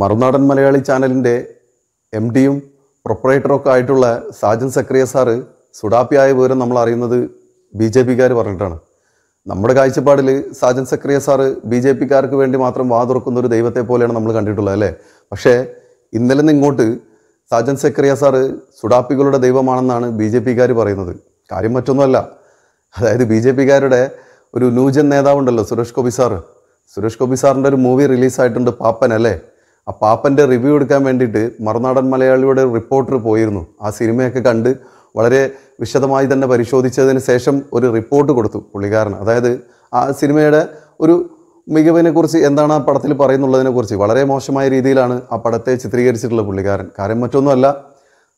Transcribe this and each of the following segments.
മറുനാടൻ മലയാളി ചാനലിൻ്റെ എം ഡിയും പ്രൊപ്പറേറ്ററൊക്കെ ആയിട്ടുള്ള സാജൻ സക്രിയ സാറ് സുഡാപ്പിയായ വിവരം നമ്മൾ അറിയുന്നത് ബി ജെ പിക്കാർ പറഞ്ഞിട്ടാണ് നമ്മുടെ കാഴ്ചപ്പാടിൽ Sajan Sakariya sir B J പിക്കാർക്ക് വേണ്ടി മാത്രം വാതുറക്കുന്ന ഒരു ദൈവത്തെ പോലെയാണ് നമ്മൾ കണ്ടിട്ടുള്ളത് അല്ലേ പക്ഷേ ഇന്നലെ നിന്ന് ഇങ്ങോട്ട് സാജൻ സക്രിയ സാറ് സുഡാപ്പികളുടെ ദൈവമാണെന്നാണ് ബി ജെ പിക്കാർ പറയുന്നത് കാര്യം മറ്റൊന്നുമല്ല അതായത് ബി ജെ പിക്കാരുടെ ഒരു ന്യൂജൻ നേതാവുണ്ടല്ലോ സുരേഷ് ഗോപി സാറ് സുരേഷ് ഗോപി സാറിൻ്റെ ഒരു മൂവി റിലീസായിട്ടുണ്ട് പാപ്പൻ അല്ലേ ആ പാപ്പൻ്റെ റിവ്യൂ എടുക്കാൻ വേണ്ടിയിട്ട് മറുനാടൻ മലയാളിയുടെ റിപ്പോർട്ടർ പോയിരുന്നു ആ സിനിമയൊക്കെ കണ്ട് വളരെ വിശദമായി തന്നെ പരിശോധിച്ചതിന് ശേഷം ഒരു റിപ്പോർട്ട് കൊടുത്തു പുള്ളിക്കാരൻ അതായത് ആ സിനിമയുടെ ഒരു മികവിനെക്കുറിച്ച് എന്താണ് ആ പടത്തിൽ പറയുന്നുള്ളതിനെക്കുറിച്ച് വളരെ മോശമായ രീതിയിലാണ് ആ പടത്തെ ചിത്രീകരിച്ചിട്ടുള്ള പുള്ളിക്കാരൻ കാര്യം മറ്റൊന്നുമല്ല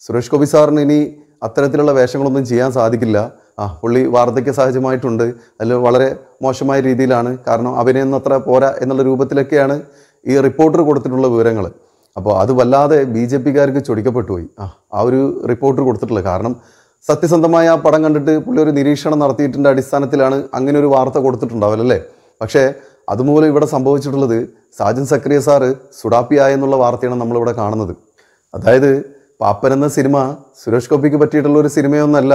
സുരേഷ് ഗോപി സാറിന് ഇനി അത്തരത്തിലുള്ള വേഷങ്ങളൊന്നും ചെയ്യാൻ സാധിക്കില്ല ആ പുള്ളി വാർദ്ധക്യ സഹജമായിട്ടുണ്ട് അതിൽ വളരെ മോശമായ രീതിയിലാണ് കാരണം അഭിനയം അത്ര പോരാ എന്നുള്ള രൂപത്തിലൊക്കെയാണ് ഈ റിപ്പോർട്ടർ കൊടുത്തിട്ടുള്ള വിവരങ്ങൾ അപ്പോൾ അത് വല്ലാതെ ബി ജെ പിക്കാർക്ക് ചൊടിക്കപ്പെട്ടു പോയി ആ ആ ഒരു റിപ്പോർട്ടർ കൊടുത്തിട്ടുള്ളത് കാരണം സത്യസന്ധമായ ആ പടം കണ്ടിട്ട് പുള്ളി ഒരു നിരീക്ഷണം നടത്തിയിട്ടുണ്ട് അടിസ്ഥാനത്തിലാണ് അങ്ങനെ ഒരു വാർത്ത കൊടുത്തിട്ടുണ്ടാവില്ലല്ലേ പക്ഷേ അതുമൂലം ഇവിടെ സംഭവിച്ചിട്ടുള്ളത് സാജൻ സക്രിയ സാറ് സുഡാപ്പിയായ എന്നുള്ള വാർത്തയാണ് നമ്മളിവിടെ കാണുന്നത് അതായത് പാപ്പൻ എന്ന സിനിമ സുരേഷ് ഗോപിക്ക് പറ്റിയിട്ടുള്ള ഒരു സിനിമയൊന്നല്ല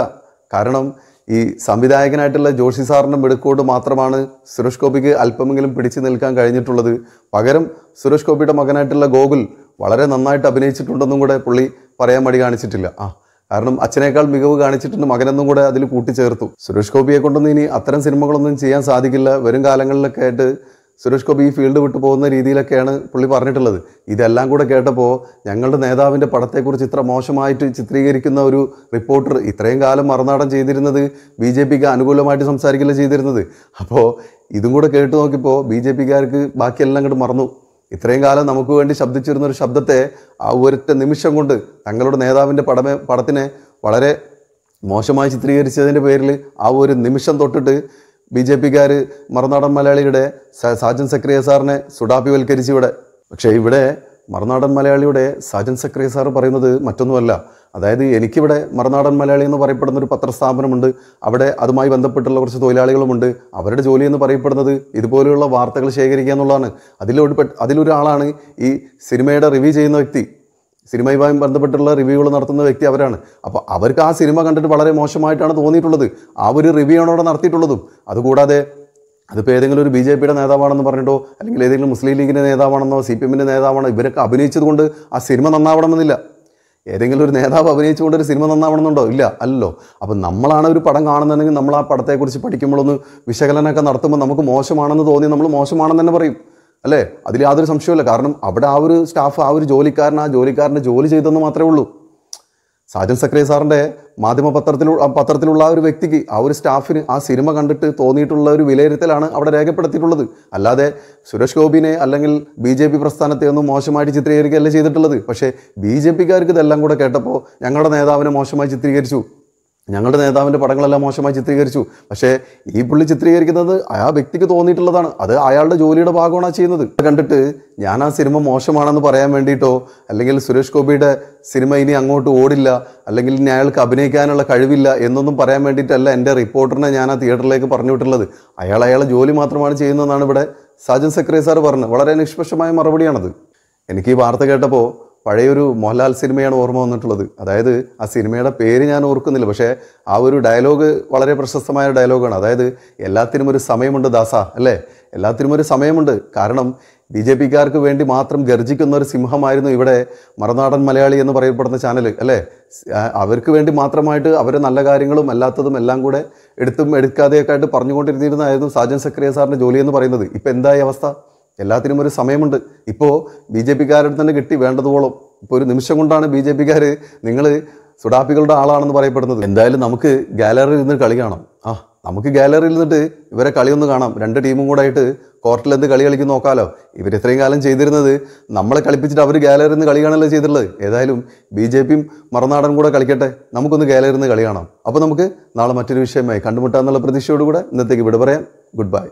കാരണം ഈ സംവിധായകനായിട്ടുള്ള ജോഷി സാറിൻ്റെ മിടുക്കോട് മാത്രമാണ് സുരേഷ് ഗോപിക്ക് അല്പമെങ്കിലും പിടിച്ചു നിൽക്കാൻ കഴിഞ്ഞിട്ടുള്ളത് പകരം സുരേഷ് ഗോപിയുടെ മകനായിട്ടുള്ള ഗോകുൽ വളരെ നന്നായിട്ട് അഭിനയിച്ചിട്ടുണ്ടെന്നും കൂടെ പുള്ളി പറയാൻ മടി കാണിച്ചിട്ടില്ല ആ കാരണം അച്ഛനേക്കാൾ മികവ് കാണിച്ചിട്ടുണ്ട് മകനെന്നും കൂടെ അതിൽ കൂട്ടിച്ചേർത്തു സുരേഷ് ഗോപിയെ കൊണ്ടൊന്നും ഇനി അത്തരം സിനിമകളൊന്നും ചെയ്യാൻ സാധിക്കില്ല വരും കാലങ്ങളിലൊക്കെ ആയിട്ട് സുരേഷ് ഗോപി ഈ ഫീൽഡ് വിട്ടു പോകുന്ന രീതിയിലൊക്കെയാണ് പുള്ളി പറഞ്ഞിട്ടുള്ളത് ഇതെല്ലാം കൂടെ കേട്ടപ്പോൾ ഞങ്ങളുടെ നേതാവിൻ്റെ പടത്തെക്കുറിച്ച് ഇത്ര മോശമായിട്ട് ചിത്രീകരിക്കുന്ന ഒരു റിപ്പോർട്ടർ ഇത്രയും കാലം മറുനാടൻ ചെയ്തിരുന്നത് ബി ജെ പിക്ക് അനുകൂലമായിട്ട് സംസാരിക്കില്ല ചെയ്തിരുന്നത് അപ്പോൾ ഇതും കൂടെ കേട്ട് നോക്കിയപ്പോൾ ബി ജെ പിക്കാർക്ക് ബാക്കിയെല്ലാം അങ്ങോട്ട് മറന്നു ഇത്രയും കാലം നമുക്ക് വേണ്ടി ശബ്ദിച്ചിരുന്ന ഒരു ശബ്ദത്തെ ആ ഒരൊറ്റ നിമിഷം കൊണ്ട് തങ്ങളുടെ നേതാവിൻ്റെ പടമേ പടത്തിനെ വളരെ മോശമായി ചിത്രീകരിച്ചതിൻ്റെ പേരിൽ ആ ഒരു നിമിഷം തൊട്ടിട്ട് ബി ജെ പിക്കാർ മറുനാടൻ മലയാളിയുടെ സാജൻ സക്രിയ സാറിനെ സുഡാപ്പിവൽക്കരിച്ച് ഇവിടെ പക്ഷേ ഇവിടെ മറുനാടൻ മലയാളിയുടെ സാജൻ സക്രിയ സാർ പറയുന്നത് മറ്റൊന്നുമല്ല അതായത് എനിക്കിവിടെ മറുനാടൻ മലയാളി എന്ന് പറയപ്പെടുന്ന ഒരു പത്രസ്ഥാപനമുണ്ട് അവിടെ അതുമായി ബന്ധപ്പെട്ടുള്ള കുറച്ച് തൊഴിലാളികളുമുണ്ട് അവരുടെ ജോലി എന്ന് പറയപ്പെടുന്നത് ഇതുപോലെയുള്ള വാർത്തകൾ ശേഖരിക്കുക എന്നുള്ളതാണ് അതിലൊരു അതിലൊരാളാണ് ഈ സിനിമയുടെ റിവ്യൂ ചെയ്യുന്ന വ്യക്തി സിനിമയുമായി ബന്ധപ്പെട്ടുള്ള റിവ്യൂകൾ നടത്തുന്ന വ്യക്തി അവരാണ് അപ്പോൾ അവർക്ക് ആ സിനിമ കണ്ടിട്ട് വളരെ മോശമായിട്ടാണ് തോന്നിയിട്ടുള്ളത് ആ ഒരു റിവ്യൂ ആണ് അവിടെ നടത്തിയിട്ടുള്ളതും അതുകൂടാതെ അതിപ്പോൾ ഏതെങ്കിലും ഒരു ബി ജെ പിയുടെ നേതാവാണെന്ന് പറഞ്ഞിട്ടോ അല്ലെങ്കിൽ ഏതെങ്കിലും മുസ്ലിം ലീഗിൻ്റെ നേതാവാണെന്നോ സി പി എമ്മിൻ്റെ നേതാവാണോ ഇവരൊക്കെ അഭിനയിച്ചതുകൊണ്ട് ആ സിനിമ നന്നാവണമെന്നില്ല ഏതെങ്കിലും ഒരു നേതാവ് അഭിനയിച്ചുകൊണ്ട് ഒരു സിനിമ നന്നാവണമെന്നുണ്ടോ ഇല്ല അല്ലല്ലോ അപ്പം നമ്മളാണ് ഒരു പടം കാണുന്നതെങ്കിൽ നമ്മൾ ആ പടത്തെക്കുറിച്ച് പഠിക്കുമ്പോഴൊന്ന് വിശകലനമൊക്കെ നടത്തുമ്പോൾ നമുക്ക് മോശമാണെന്ന് തോന്നി നമ്മൾ മോശമാണെന്ന് തന്നെ പറയും അല്ലേ അതിൽ യാതൊരു സംശയമില്ല കാരണം അവിടെ ആ ഒരു സ്റ്റാഫ് ആ ഒരു ജോലിക്കാരൻ ആ ജോലിക്കാരൻ്റെ ജോലി ചെയ്തെന്ന് മാത്രമേ ഉള്ളൂ സാജൻ സക്രിയ സാറിൻ്റെ മാധ്യമ പത്രത്തിൽ പത്രത്തിലുള്ള ആ ഒരു വ്യക്തിക്ക് ആ ഒരു സ്റ്റാഫിന് ആ സിനിമ കണ്ടിട്ട് തോന്നിയിട്ടുള്ള ഒരു വിലയിരുത്തലാണ് അവിടെ രേഖപ്പെടുത്തിയിട്ടുള്ളത് അല്ലാതെ സുരേഷ് ഗോപിനെ അല്ലെങ്കിൽ ബി ജെ പി പ്രസ്ഥാനത്തെ ഒന്നും മോശമായിട്ട് ചിത്രീകരിക്കുകയല്ല ചെയ്തിട്ടുള്ളത് പക്ഷേ ബി ജെ പിക്കാർക്ക് ഇതെല്ലാം കൂടെ കേട്ടപ്പോൾ ഞങ്ങളുടെ നേതാവിനെ മോശമായി ചിത്രീകരിച്ചു ഞങ്ങളുടെ നേതാവിൻ്റെ പടങ്ങളെല്ലാം മോശമായി ചിത്രീകരിച്ചു പക്ഷേ ഈ പുള്ളി ചിത്രീകരിക്കുന്നത് ആ വ്യക്തിക്ക് തോന്നിയിട്ടുള്ളതാണ് അത് അയാളുടെ ജോലിയുടെ ഭാഗമാണ് ചെയ്യുന്നത് കണ്ടിട്ട് ഞാൻ ആ സിനിമ മോശമാണെന്ന് പറയാൻ വേണ്ടിയിട്ടോ അല്ലെങ്കിൽ സുരേഷ് ഗോപിയുടെ സിനിമ ഇനി അങ്ങോട്ട് ഓടില്ല അല്ലെങ്കിൽ ഇനി അയാൾക്ക് അഭിനയിക്കാനുള്ള കഴിവില്ല എന്നൊന്നും പറയാൻ വേണ്ടിയിട്ടല്ല എൻ്റെ റിപ്പോർട്ടറിനെ ഞാൻ ആ തിയേറ്ററിലേക്ക് പറഞ്ഞു വിട്ടുള്ളത് അയാൾ അയാളെ ജോലി മാത്രമാണ് ചെയ്യുന്നതെന്നാണ് ഇവിടെ സാജൻ സെക്രട്ടറി സാർ പറഞ്ഞത് വളരെ നിഷ്പക്ഷമായ മറുപടിയാണത് എനിക്ക് ഈ വാർത്ത കേട്ടപ്പോൾ പഴയൊരു മോഹൻലാൽ സിനിമയാണ് ഓർമ്മ വന്നിട്ടുള്ളത് അതായത് ആ സിനിമയുടെ പേര് ഞാൻ ഓർക്കുന്നില്ല പക്ഷേ ആ ഒരു ഡയലോഗ് വളരെ പ്രശസ്തമായ ഡയലോഗാണ് അതായത് എല്ലാത്തിനും ഒരു സമയമുണ്ട് ദാസ അല്ലേ എല്ലാത്തിനും ഒരു സമയമുണ്ട് കാരണം ബി ജെ പിക്കാർക്ക് വേണ്ടി മാത്രം ഗർജിക്കുന്ന ഒരു സിംഹമായിരുന്നു ഇവിടെ മറുനാടൻ മലയാളി എന്ന് പറയപ്പെടുന്ന ചാനൽ അല്ലേ അവർക്ക് വേണ്ടി മാത്രമായിട്ട് അവർ നല്ല കാര്യങ്ങളും അല്ലാത്തതും എല്ലാം കൂടെ എടുത്തും എടുക്കാതെയൊക്കെ ആയിട്ട് പറഞ്ഞുകൊണ്ടിരുന്നിരുന്നായിരുന്നു സാജൻ സക്രിയ സാറിൻ്റെ ജോലി എന്ന് പറയുന്നത് ഇപ്പം എന്തായി അവസ്ഥ എല്ലാത്തിനും ഒരു സമയമുണ്ട് ഇപ്പോൾ ബി ജെ പിക്കാരുടെ തന്നെ കിട്ടി വേണ്ടതുപോലും ഇപ്പോൾ ഒരു നിമിഷം കൊണ്ടാണ് ബി ജെ പിക്കാർ നിങ്ങൾ സുഡാപ്പികളുടെ ആളാണെന്ന് പറയപ്പെടുന്നത് എന്തായാലും നമുക്ക് ഗാലറിയിൽ നിന്ന് കളി കാണാം ആ നമുക്ക് ഗാലറിയിൽ നിന്നിട്ട് ഇവരെ കളിയൊന്ന് കാണാം രണ്ട് ടീമും കൂടെ ആയിട്ട് കോർട്ടിൽ എന്ത് കളി കളിക്കുന്ന നോക്കാമല്ലോ ഇവർ ഇത്രയും കാലം ചെയ്തിരുന്നത് നമ്മളെ കളിപ്പിച്ചിട്ട് അവർ ഗാലറിയിൽ നിന്ന് കളി കാണല്ലോ ചെയ്തിട്ടുള്ളത് ഏതായാലും ബി ജെ പിയും മറുനാടൻ കൂടെ കളിക്കട്ടെ നമുക്കൊന്ന് ഗാലറിയിൽ നിന്ന് കളി കാണാം അപ്പോൾ നമുക്ക് നാളെ മറ്റൊരു വിഷയമായി കണ്ടുമുട്ടാന്നുള്ള പ്രതീക്ഷയോടുകൂടെ ഇന്നത്തേക്ക് വിട പറയാം ഗുഡ് ബൈ